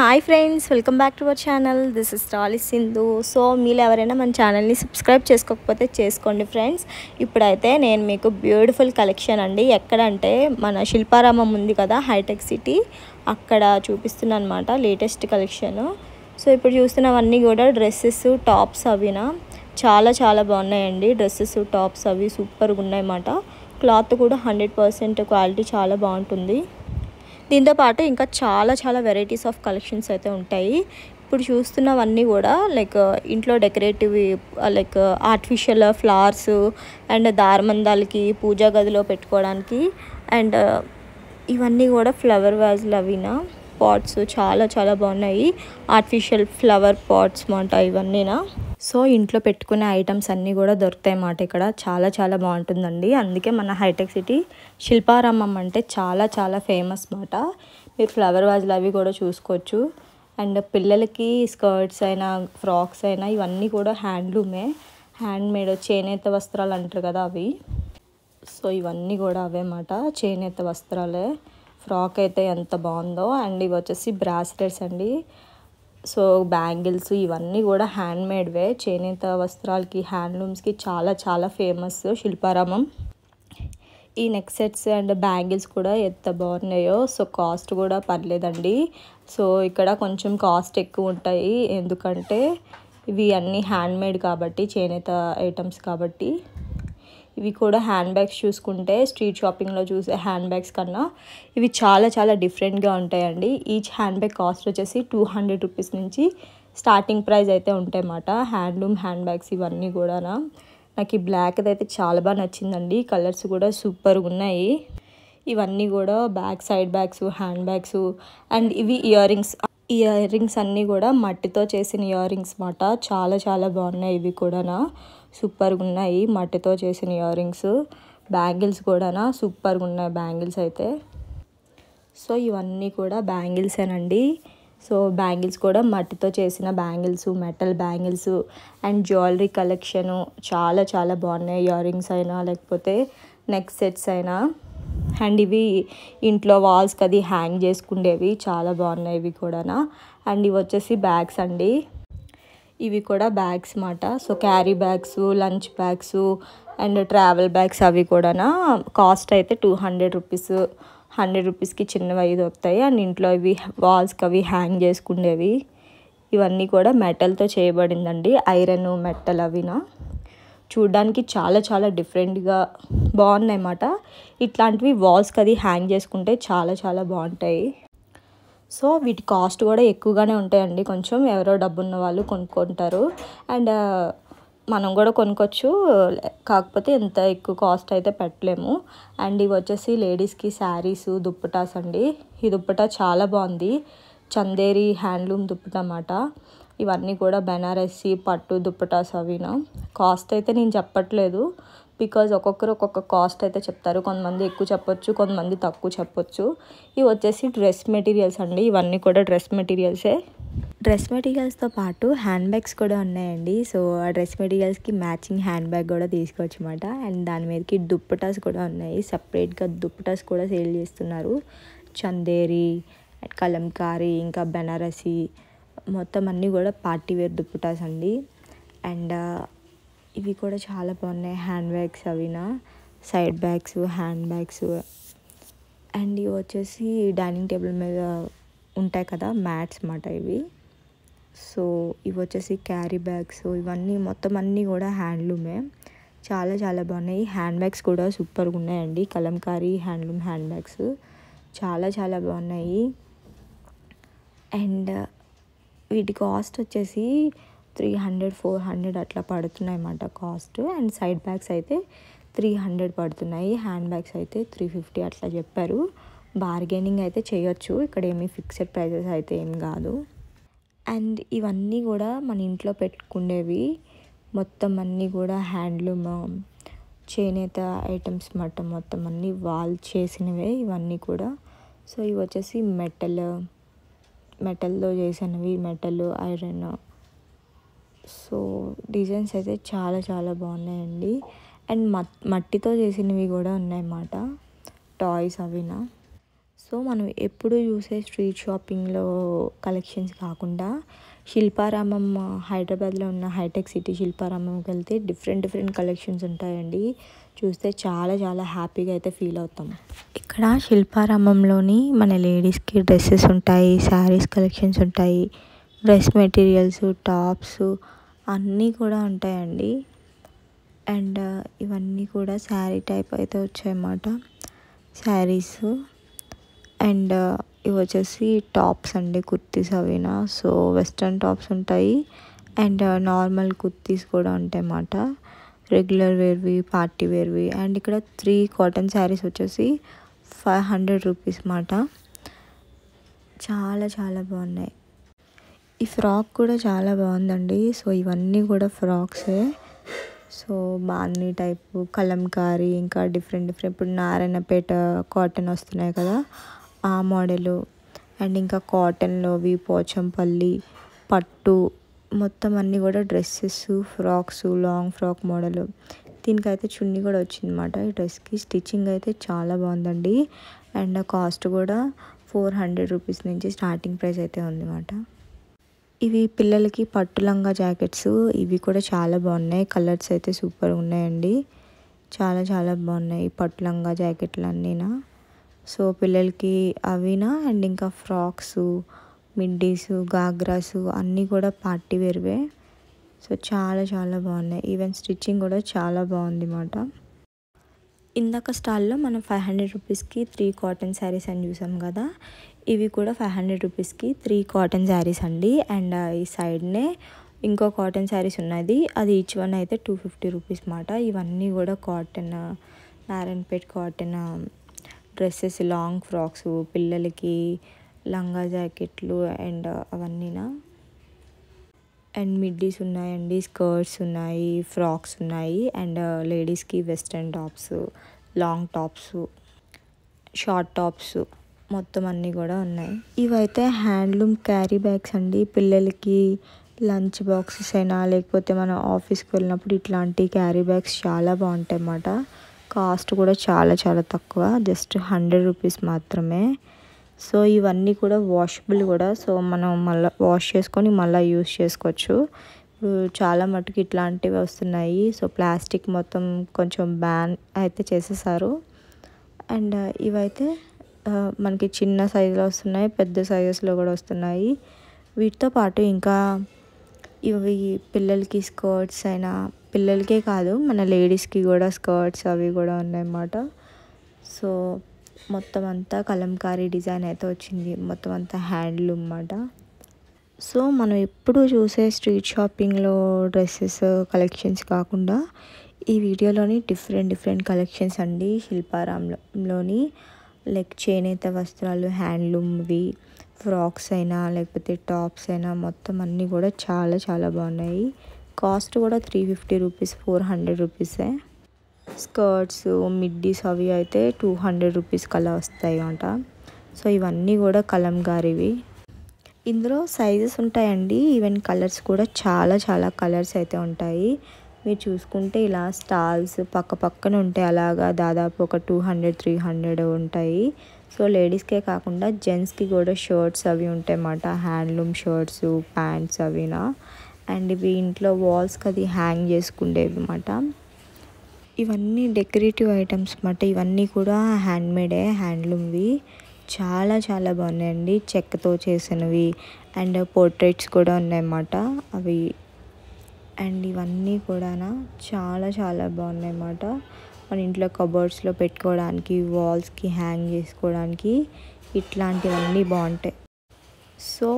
hi friends welcome back to our channel this is టాలీ Sindhu so మీరు ఎవరైనా మన ఛానల్ని సబ్స్క్రైబ్ చేసుకోకపోతే చేసుకోండి ఫ్రెండ్స్ ఇప్పుడైతే నేను మీకు బ్యూటిఫుల్ కలెక్షన్ అండి ఎక్కడంటే మన శిల్పారామం ఉంది కదా హైటెక్ సిటీ అక్కడ చూపిస్తున్న అనమాట లేటెస్ట్ కలెక్షను సో ఇప్పుడు చూస్తున్నవన్నీ కూడా డ్రెస్సెస్ టాప్స్ అవినా చాలా చాలా బాగున్నాయండి డ్రెస్సెస్ టాప్స్ అవి సూపర్గా ఉన్నాయన్నమాట క్లాత్ కూడా హండ్రెడ్ క్వాలిటీ చాలా బాగుంటుంది దీంతో పాటు ఇంకా చాలా చాలా వెరైటీస్ ఆఫ్ కలెక్షన్స్ అయితే ఉంటాయి ఇప్పుడు చూస్తున్నవన్నీ కూడా లైక్ ఇంట్లో decorative like artificial flowers and దారమందాలకి పూజా గదిలో పెట్టుకోవడానికి అండ్ ఇవన్నీ కూడా ఫ్లవర్ వ్యాజ్లు అవిన పాట్స్ చాలా చాలా బాగున్నాయి ఆర్టిఫిషియల్ ఫ్లవర్ పాట్స్ మాట ఇవన్నీనా సో ఇంట్లో పెట్టుకునే ఐటమ్స్ అన్నీ కూడా దొరుకుతాయి అన్నమాట ఇక్కడ చాలా చాలా బాగుంటుందండి అందుకే మన హైటెక్ సిటీ శిల్పారామం అంటే చాలా చాలా ఫేమస్ అన్నమాట మీరు ఫ్లవర్ వాజ్లు అవి కూడా చూసుకోవచ్చు అండ్ పిల్లలకి స్కర్ట్స్ అయినా ఫ్రాక్స్ అయినా ఇవన్నీ కూడా హ్యాండ్లూమే హ్యాండ్మేడ్ చేనేత వస్త్రాలు అంటారు కదా అవి సో ఇవన్నీ కూడా అవే అన్నమాట చేనేత వస్త్రాలే ఫ్రాక్ అయితే ఎంత బాగుందో అండ్ ఇవి వచ్చేసి బ్రాస్లెట్స్ అండి సో బ్యాంగిల్స్ ఇవన్నీ కూడా హ్యాండ్ మేడ్వే చేనేత వస్త్రాలకి హ్యాండ్లూమ్స్కి చాలా చాలా ఫేమస్ శిల్పారామం ఈ నెక్ సెట్స్ అండ్ బ్యాంగిల్స్ కూడా ఎంత బాగున్నాయో సో కాస్ట్ కూడా పర్లేదండి సో ఇక్కడ కొంచెం కాస్ట్ ఎక్కువ ఉంటాయి ఎందుకంటే ఇవి అన్నీ హ్యాండ్మేడ్ కాబట్టి చేనేత ఐటమ్స్ కాబట్టి ఇవి కూడా హ్యాండ్ బ్యాగ్స్ చూసుకుంటే స్ట్రీట్ షాపింగ్లో చూసే హ్యాండ్ బ్యాగ్స్ కన్నా ఇవి చాలా చాలా డిఫరెంట్గా ఉంటాయండి ఈచ్ హ్యాండ్ బ్యాగ్ కాస్ట్ వచ్చేసి టూ హండ్రెడ్ రూపీస్ నుంచి స్టార్టింగ్ ప్రైస్ అయితే ఉంటాయన్నమాట హ్యాండ్లూమ్ హ్యాండ్ బ్యాగ్స్ ఇవన్నీ కూడా నాకు ఈ బ్లాక్ అయితే చాలా బాగా నచ్చిందండి కలర్స్ కూడా సూపర్గా ఉన్నాయి ఇవన్నీ కూడా back side bags hand bags and ఇవి ఇయర్ రింగ్స్ ఇయర్ రింగ్స్ అన్నీ కూడా మట్టితో చేసిన ఇయర్ రింగ్స్ మాట చాలా చాలా బాగున్నాయి ఇవి కూడానా సూపర్గా ఉన్నాయి మట్టితో చేసిన ఇయర్ రింగ్స్ బ్యాంగిల్స్ కూడా సూపర్గా ఉన్నాయి బ్యాంగిల్స్ అయితే సో ఇవన్నీ కూడా బ్యాంగిల్సేనండి సో బ్యాంగిల్స్ కూడా మట్టితో చేసిన bangles metal bangles and jewellery collection చాలా చాలా బాగున్నాయి ఇయర్ రింగ్స్ అయినా లేకపోతే నెక్ సెట్స్ అయినా అండ్ ఇవి ఇంట్లో వాల్స్కి అది హ్యాంగ్ చేసుకుండేవి చాలా బాగున్నాయి ఇవి కూడా అండ్ ఇవి వచ్చేసి బ్యాగ్స్ అండి ఇవి కూడా బ్యాగ్స్ మాట so carry bags lunch bags and travel bags అవి కూడా కాస్ట్ అయితే టూ హండ్రెడ్ రూపీస్ హండ్రెడ్ రూపీస్కి చిన్నవి అవి దొరుకుతాయి అండ్ ఇంట్లో ఇవి వాల్స్కి అవి హ్యాంగ్ చేసుకునేవి ఇవన్నీ కూడా మెటల్తో చేయబడిందండి ఐరన్ మెటల్ అవినా చూడ్డానికి చాలా చాలా డిఫరెంట్గా బాగున్నాయి అన్నమాట ఇట్లాంటివి వాల్స్కి అది హ్యాంగ్ చేసుకుంటే చాలా చాలా బాగుంటాయి సో వీటి కాస్ట్ కూడా ఎక్కువగానే ఉంటాయండి కొంచెం ఎవరో డబ్బున్న వాళ్ళు కొనుక్కుంటారు అండ్ మనం కూడా కొనుక్కోవచ్చు కాకపోతే ఎంత ఎక్కువ కాస్ట్ అయితే పెట్టలేము అండ్ ఇవి వచ్చేసి లేడీస్కి శారీస్ దుప్పటాస్ అండి ఈ దుప్పటా చాలా బాగుంది చందేరి హ్యాండ్లూమ్ దుప్పట అన్నమాట ఇవన్నీ కూడా బెనారసి పట్టు దుప్పటాస్ అవినా కాస్ట్ అయితే నేను చెప్పట్లేదు బికాజ్ ఒక్కొక్కరు ఒక్కొక్క కాస్ట్ అయితే చెప్తారు కొంతమంది ఎక్కువ చెప్పొచ్చు కొంతమంది తక్కువ చెప్పొచ్చు ఇవి వచ్చేసి డ్రెస్ మెటీరియల్స్ అండి ఇవన్నీ కూడా డ్రెస్ మెటీరియల్సే డ్రెస్ మెటీరియల్స్తో పాటు హ్యాండ్ బ్యాగ్స్ కూడా ఉన్నాయండి సో ఆ డ్రెస్ మెటీరియల్స్కి మ్యాచింగ్ హ్యాండ్ బ్యాగ్ కూడా తీసుకోవచ్చు అనమాట అండ్ దాని మీదకి దుప్పటాస్ కూడా ఉన్నాయి సపరేట్గా దుప్పటాస్ కూడా సేల్ చేస్తున్నారు చందేరి అండ్ కలంకారీ ఇంకా బెనారసి మొత్తం అన్నీ కూడా పార్టీ వేర్ దుప్పటాస్ అండి అండ్ ఇవి కూడా చాలా బాగున్నాయి హ్యాండ్ బ్యాగ్స్ అవినా side bags hand bags and ఇవి వచ్చేసి డైనింగ్ టేబుల్ మీద ఉంటాయి కదా మ్యాట్స్ అన్నమాట ఇవి సో ఇవి వచ్చేసి క్యారీ బ్యాగ్స్ ఇవన్నీ మొత్తం అన్నీ కూడా హ్యాండ్లూమే చాలా చాలా బాగున్నాయి హ్యాండ్ బ్యాగ్స్ కూడా సూపర్గా ఉన్నాయండి కలంకారీ హ్యాండ్లూమ్ హ్యాండ్ బ్యాగ్స్ చాలా చాలా బాగున్నాయి అండ్ వీటి కాస్ట్ వచ్చేసి త్రీ హండ్రెడ్ ఫోర్ హండ్రెడ్ అట్లా పడుతున్నాయి అన్నమాట కాస్ట్ అండ్ సైడ్ బ్యాగ్స్ అయితే త్రీ హండ్రెడ్ పడుతున్నాయి హ్యాండ్ బ్యాగ్స్ అయితే త్రీ ఫిఫ్టీ అట్లా చెప్పారు బార్గెనింగ్ అయితే చేయొచ్చు ఇక్కడ ఏమి ఫిక్స్డ్ ప్రైజెస్ అయితే ఏం కాదు అండ్ ఇవన్నీ కూడా మన ఇంట్లో పెట్టుకునేవి మొత్తం అన్నీ కూడా హ్యాండ్లూమ్ చేనేత ఐటమ్స్ మాట మొత్తం అన్నీ వాల్ చేసినవే ఇవన్నీ కూడా సో ఇవి వచ్చేసి మెటల్ మెటల్తో చేసినవి మెటల్ ఐరన్ సో డిజైన్స్ అయితే చాలా చాలా బాగున్నాయండి అండ్ మట్టితో చేసినవి కూడా ఉన్నాయన్నమాట టాయ్స్ అవినా సో మనం ఎప్పుడు చూసే స్ట్రీట్ షాపింగ్లో కలెక్షన్స్ కాకుండా శిల్పారామం హైదరాబాద్లో ఉన్న హైటెక్ సిటీ శిల్పారామంకి వెళ్తే డిఫరెంట్ డిఫరెంట్ కలెక్షన్స్ ఉంటాయండి చూస్తే చాలా చాలా హ్యాపీగా అయితే ఫీల్ అవుతాం ఇక్కడ శిల్పారామంలోని మన లేడీస్కి డ్రెస్సెస్ ఉంటాయి శారీస్ కలెక్షన్స్ ఉంటాయి డ్రెస్ మెటీరియల్స్ టాప్స్ అన్నీ కూడా ఉంటాయండి అండ్ ఇవన్నీ కూడా శారీ టైప్ అయితే వచ్చాయన్నమాట శారీస్ అండ్ ఇవి వచ్చేసి టాప్స్ అండి కుర్తీస్ అవినా సో వెస్ట్రన్ టాప్స్ ఉంటాయి అండ్ నార్మల్ కుర్తీస్ కూడా ఉంటాయి అన్నమాట రెగ్యులర్ వేర్వి పార్టీ వేర్వి అండ్ ఇక్కడ త్రీ కాటన్ శారీస్ వచ్చేసి ఫైవ్ హండ్రెడ్ రూపీస్ అన్నమాట చాలా చాలా బాగున్నాయి ఈ ఫ్రాక్ కూడా చాలా బాగుందండి సో ఇవన్నీ కూడా ఫ్రాక్సే సో బాన్ని టైపు కలంకారీ ఇంకా డిఫరెంట్ డిఫరెంట్ ఇప్పుడు నారాయణపేట కాటన్ వస్తున్నాయి కదా ఆ మోడలు అండ్ ఇంకా కాటన్లోవి పోచంపల్లి పట్టు మొత్తం అన్నీ కూడా dresses frocks long frock model దీనికైతే చున్నీ కూడా వచ్చిందన్నమాట ఈ డ్రెస్కి స్టిచ్చింగ్ అయితే చాలా బాగుందండి అండ్ కాస్ట్ కూడా ఫోర్ హండ్రెడ్ రూపీస్ నుంచి స్టార్టింగ్ ప్రైస్ అయితే ఉందన్నమాట ఇవి పిల్లలకి పట్టులంగా జాకెట్స్ ఇవి కూడా చాలా బాగున్నాయి కలర్స్ అయితే సూపర్ ఉన్నాయండి చాలా చాలా బాగున్నాయి పట్టులంగా జాకెట్లు అన్నీనా సో పిల్లలకి అవినా అండ్ ఇంకా ఫ్రాక్స్ మిడ్డీస్ గాగ్రాసు అన్నీ కూడా పార్టీ వేరువే సో చాలా చాలా బాగున్నాయి ఈవెన్ స్టిచ్చింగ్ కూడా చాలా బాగుంది అన్నమాట ఇందాక స్టాల్లో మనం ఫైవ్ హండ్రెడ్ రూపీస్కి త్రీ కాటన్ శారీస్ అని చూసాం కదా ఇవి కూడా ఫైవ్ హండ్రెడ్ రూపీస్కి త్రీ కాటన్ శారీస్ అండి అండ్ ఈ సైడ్నే ఇంకో కాటన్ శారీస్ ఉన్నది అది ఈచ్ వన్ అయితే టూ ఫిఫ్టీ రూపీస్ మాట ఇవన్నీ కూడా cotton Narayanpet cotton dresses long frocks పిల్లలకి లంగా జాకెట్లు అండ్ అవన్నీనా అండ్ మిడ్డీస్ ఉన్నాయండి స్కర్ట్స్ ఉన్నాయి ఫ్రాక్స్ ఉన్నాయి అండ్ లేడీస్కి western tops long tops short tops మొత్తం అన్నీ కూడా ఉన్నాయి ఇవైతే హ్యాండ్లూమ్ క్యారీ బ్యాగ్స్ అండి పిల్లలకి లంచ్ బాక్సెస్ అయినా లేకపోతే మనం ఆఫీస్కి వెళ్ళినప్పుడు ఇట్లాంటి క్యారీ బ్యాగ్స్ చాలా బాగుంటాయి అన్నమాట కాస్ట్ కూడా చాలా చాలా తక్కువ జస్ట్ హండ్రెడ్ రూపీస్ మాత్రమే సో ఇవన్నీ కూడా వాషబుల్ కూడా సో మనం మళ్ళీ వాష్ చేసుకొని మళ్ళీ యూస్ చేసుకోవచ్చు చాలా మటుకు ఇట్లాంటివి వస్తున్నాయి సో ప్లాస్టిక్ మొత్తం కొంచెం బ్యాన్ అయితే చేసేసారు అండ్ ఇవైతే మనకి చిన్న సైజులో వస్తున్నాయి పెద్ద సైజెస్లో కూడా వస్తున్నాయి వీటితో పాటు ఇంకా ఇవి పిల్లలకి స్కర్ట్స్ అయినా పిల్లలకే కాదు మన లేడీస్కి కూడా స్కర్ట్స్ అవి కూడా ఉన్నాయన్నమాట సో మొత్తం అంతా కలంకారీ డిజైన్ అయితే వచ్చింది మొత్తం అంతా హ్యాండ్లూమ్ అన్నమాట సో మనం ఎప్పుడు చూసే స్ట్రీట్ షాపింగ్లో డ్రెస్సెస్ కలెక్షన్స్ కాకుండా ఈ వీడియోలోని డిఫరెంట్ డిఫరెంట్ కలెక్షన్స్ అండి శిల్పారాంలోని లైక్ చేనేత వస్త్రాలు హ్యాండ్లూమ్వి ఫ్రాక్స్ అయినా లేకపోతే టాప్స్ అయినా మొత్తం అన్నీ కూడా చాలా చాలా బాగున్నాయి కాస్ట్ కూడా three fifty rupees four hundred రూపీసే స్కర్ట్స్ మిడ్డీస్ అవి అయితే టూ హండ్రెడ్ రూపీస్ కలా వస్తాయి అంట సో ఇవన్నీ కూడా కలం గారివి ఇందులో సైజెస్ ఉంటాయండి ఈవెన్ కలర్స్ కూడా చాలా చాలా కలర్స్ అయితే ఉంటాయి మీరు చూసుకుంటే ఇలా స్టాల్స్ పక్క పక్కన ఉంటాయి అలాగా దాదాపు ఒక టూ హండ్రెడ్ త్రీ హండ్రెడ్ ఉంటాయి సో లేడీస్కే కాకుండా జెంట్స్కి కూడా షర్ట్స్ అవి ఉంటాయి అన్నమాట హ్యాండ్లూమ్ షర్ట్స్ ప్యాంట్స్ అవినా అండ్ ఇవి ఇంట్లో వాల్స్కి అది హ్యాంగ్ చేసుకుండేవి అన్నమాట ఇవన్నీ డెకరేటివ్ ఐటమ్స్ అన్నమాట ఇవన్నీ కూడా హ్యాండ్మేడే హ్యాండ్లూమ్వి చాలా చాలా బాగున్నాయండి చెక్కతో చేసినవి అండ్ పోర్ట్రేట్స్ కూడా ఉన్నాయన్నమాట అవి అండ్ ఇవన్నీ కూడా చాలా చాలా బాగున్నాయన్నమాట మన ఇంట్లో కబోర్డ్స్లో పెట్టుకోవడానికి వాల్స్కి హ్యాంగ్ చేసుకోవడానికి ఇట్లాంటివన్నీ బాగుంటాయి సో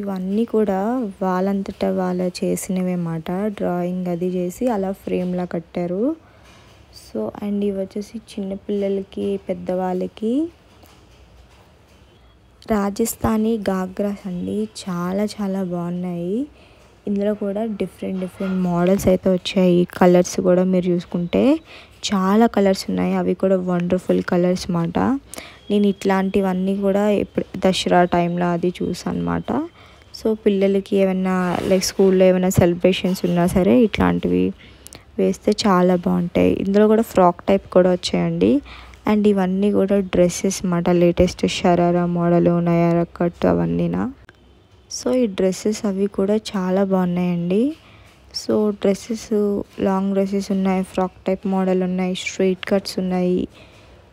ఇవన్నీ కూడా వాళ్ళంతటా వాళ్ళు చేసినవి అన్నమాట డ్రాయింగ్ అది చేసి అలా ఫ్రేమ్లా కట్టారు సో అండ్ ఇవి వచ్చేసి చిన్నపిల్లలకి పెద్దవాళ్ళకి రాజస్థానీ గాగ్రాస్ అండి చాలా చాలా బాగున్నాయి ఇందులో కూడా డిఫరెంట్ డిఫరెంట్ మోడల్స్ అయితే వచ్చాయి కలర్స్ కూడా మీరు చూసుకుంటే చాలా కలర్స్ ఉన్నాయి అవి కూడా వండర్ఫుల్ కలర్స్ అన్నమాట నేను ఇట్లాంటివన్నీ కూడా ఎప్పుడు దసరా టైంలో అది చూసాను అన్నమాట సో పిల్లలకి ఏమైనా లైక్ స్కూల్లో ఏమైనా సెలబ్రేషన్స్ ఉన్నా సరే ఇట్లాంటివి వేస్తే చాలా బాగుంటాయి ఇందులో కూడా ఫ్రాక్ టైప్ కూడా వచ్చాయండి అండ్ ఇవన్నీ కూడా డ్రెస్సెస్ అన్నమాట లేటెస్ట్ షరారా మోడల్ నయారా కట్ అవన్నీనా సో ఈ డ్రెస్సెస్ అవి కూడా చాలా బాగున్నాయండి సో డ్రెస్సెస్ లాంగ్ డ్రెస్సెస్ ఉన్నాయి ఫ్రాక్ టైప్ మోడల్ ఉన్నాయి స్ట్రీట్ కట్స్ ఉన్నాయి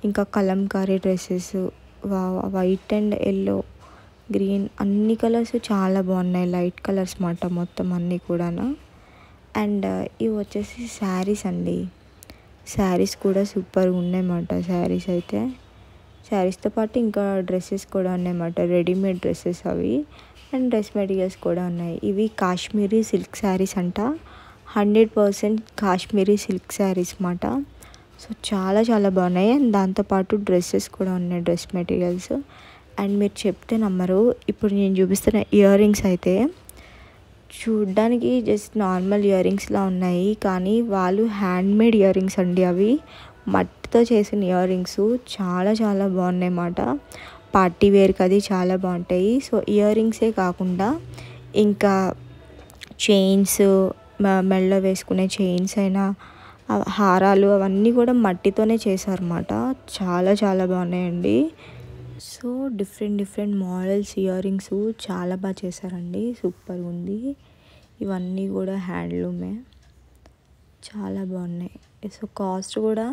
ఇంకా kalamkari dresses white and yellow green అన్ని కలర్స్ చాలా బాగున్నాయి లైట్ కలర్స్ మాట మొత్తం అన్నీ కూడా అండ్ ఇవి వచ్చేసి శారీస్ అండి శారీస్ కూడా సూపర్గా ఉన్నాయన్నమాట శారీస్ అయితే శారీస్తో పాటు ఇంకా డ్రెస్సెస్ కూడా ఉన్నాయన్నమాట రెడీమేడ్ డ్రెస్సెస్ అవి అండ్ డ్రెస్ మెటీరియల్స్ కూడా ఉన్నాయి ఇవి కాశ్మీరీ సిల్క్ శారీస్ అంట hundred percent Kashmiri silk saris అన్నమాట సో చాలా చాలా బాగున్నాయి అండ్ దాంతోపాటు డ్రెస్సెస్ కూడా ఉన్నాయి డ్రెస్ మెటీరియల్స్ అండ్ మీరు చెప్తే నమ్మరు ఇప్పుడు నేను చూపిస్తున్న ఇయర్ రింగ్స్ అయితే చూడ్డానికి జస్ట్ నార్మల్ ఇయర్ రింగ్స్లా ఉన్నాయి కానీ వాళ్ళు హ్యాండ్మేడ్ ఇయర్ రింగ్స్ అండి అవి మట్టితో చేసిన ఇయర్ రింగ్స్ చాలా చాలా బాగున్నాయి అన్నమాట పార్టీ వేర్కి అది చాలా బాగుంటాయి సో ఇయర్ రింగ్సే కాకుండా ఇంకా చైన్స్ మెళ్ళలో వేసుకునే చైన్స్ అయినా హారాలు అవన్నీ కూడా మట్టితోనే చేశారన్నమాట చాలా చాలా బాగున్నాయండి so different different models earrings చాలా బాగా చేశారండి సూపర్ ఉంది ఇవన్నీ కూడా హ్యాండ్లూమే చాలా బాగున్నాయి సో కాస్ట్ కూడా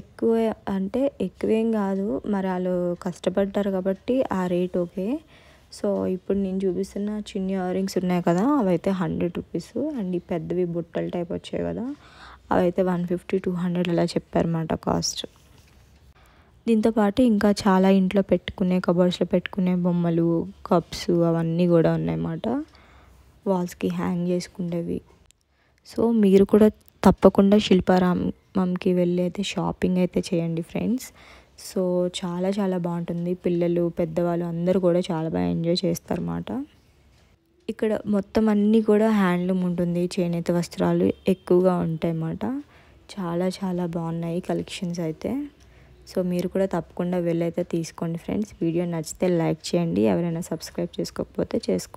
ఎక్కువే అంటే ఎక్కువేం కాదు మరి వాళ్ళు కష్టపడ్డారు కాబట్టి ఆ రేట్ ఓకే సో ఇప్పుడు నేను చూపిస్తున్న చిన్న ఇయర్ రింగ్స్ ఉన్నాయి కదా అవైతే హండ్రెడ్ రూపీస్ అండ్ ఈ పెద్దవి బుట్టల టైప్ వచ్చాయి కదా అవైతే వన్ ఫిఫ్టీ టూ హండ్రెడ్ అలా చెప్పారన్నమాట కాస్ట్ దీంతోపాటు ఇంకా చాలా ఇంట్లో పెట్టుకునే కబోర్డ్స్లో పెట్టుకునే బొమ్మలు కప్స్ అవన్నీ కూడా ఉన్నాయన్నమాట వాల్స్కి హ్యాంగ్ చేసుకునేవి సో మీరు కూడా తప్పకుండా శిల్పారామంకి వెళ్ళి అయితే షాపింగ్ అయితే చేయండి ఫ్రెండ్స్ సో చాలా చాలా బాగుంటుంది పిల్లలు పెద్దవాళ్ళు అందరూ కూడా చాలా బాగా ఎంజాయ్ చేస్తారన్నమాట ఇక్కడ మొత్తం అన్నీ కూడా హ్యాండ్లూమ్ ఉంటుంది చేనేత వస్త్రాలు ఎక్కువగా ఉంటాయి అన్నమాట చాలా చాలా బాగున్నాయి కలెక్షన్స్ అయితే సో మీరు కూడా తప్పకుండా వెళ్ళైతే తీసుకోండి ఫ్రెండ్స్ వీడియో నచ్చితే లైక్ చేయండి ఎవరైనా సబ్స్క్రైబ్ చేసుకోకపోతే చేసుకోండి